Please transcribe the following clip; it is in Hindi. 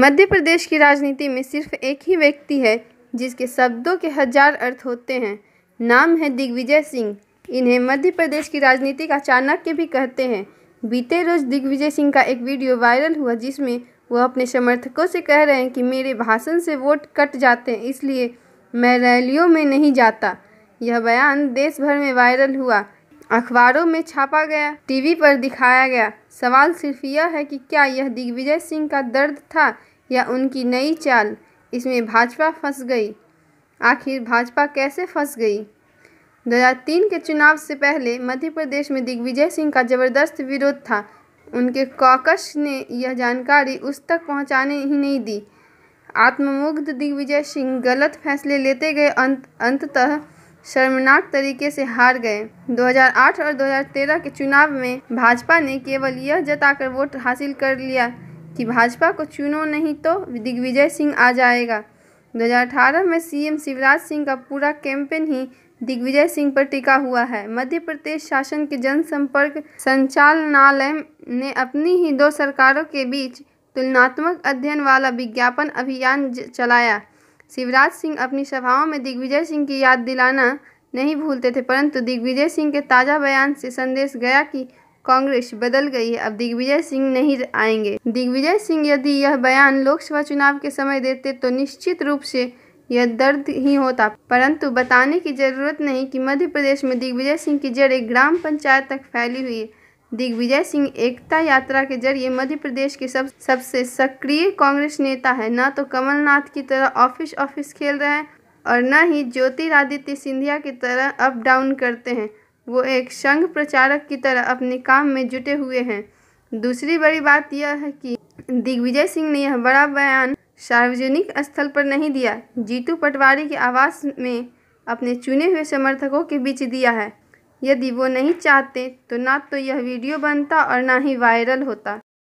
मध्य प्रदेश की राजनीति में सिर्फ एक ही व्यक्ति है जिसके शब्दों के हजार अर्थ होते हैं नाम है दिग्विजय सिंह इन्हें मध्य प्रदेश की राजनीति का चाणक्य भी कहते हैं बीते रोज दिग्विजय सिंह का एक वीडियो वायरल हुआ जिसमें वह अपने समर्थकों से कह रहे हैं कि मेरे भाषण से वोट कट जाते हैं इसलिए मैं रैलियों में नहीं जाता यह बयान देश भर में वायरल हुआ अखबारों में छापा गया टीवी पर दिखाया गया सवाल सिर्फ यह है कि क्या यह दिग्विजय सिंह का दर्द था या उनकी नई चाल इसमें भाजपा फंस गई आखिर भाजपा कैसे फंस गई 2003 के चुनाव से पहले मध्य प्रदेश में दिग्विजय सिंह का ज़बरदस्त विरोध था उनके कॉकस ने यह जानकारी उस तक पहुंचाने ही नहीं दी आत्ममुग्ध दिग्विजय सिंह गलत फैसले लेते गए अंत अंततः शर्मनाक तरीके से हार गए 2008 और 2013 के चुनाव में भाजपा ने केवल यह जताकर वोट हासिल कर लिया कि भाजपा को चुनो नहीं तो दिग्विजय सिंह आ जाएगा 2018 में सीएम शिवराज सिंह का पूरा कैंपेन ही दिग्विजय सिंह पर टिका हुआ है मध्य प्रदेश शासन के जनसंपर्क संचालनालय ने अपनी ही दो सरकारों के बीच तुलनात्मक अध्ययन वाला विज्ञापन अभियान चलाया शिवराज सिंह अपनी सभाओं में दिग्विजय सिंह की याद दिलाना नहीं भूलते थे परंतु दिग्विजय सिंह के ताज़ा बयान से संदेश गया कि कांग्रेस बदल गई है अब दिग्विजय सिंह नहीं आएंगे दिग्विजय सिंह यदि यह बयान लोकसभा चुनाव के समय देते तो निश्चित रूप से यह दर्द ही होता परंतु बताने की जरूरत नहीं कि मध्य प्रदेश में दिग्विजय सिंह की जड़ एक ग्राम पंचायत तक फैली हुई है दिग्विजय सिंह एकता यात्रा के जरिए मध्य प्रदेश के सब सबसे सक्रिय कांग्रेस नेता है न तो कमलनाथ की तरह ऑफिस ऑफिस खेल रहे हैं और न ही ज्योतिरादित्य सिंधिया की तरह अप डाउन करते हैं वो एक संघ प्रचारक की तरह अपने काम में जुटे हुए हैं दूसरी बड़ी बात यह है कि दिग्विजय सिंह ने यह बड़ा बयान सार्वजनिक स्थल पर नहीं दिया जीतू पटवारी के आवास में अपने चुने हुए समर्थकों के बीच दिया है यदि वो नहीं चाहते तो ना तो यह वीडियो बनता और ना ही वायरल होता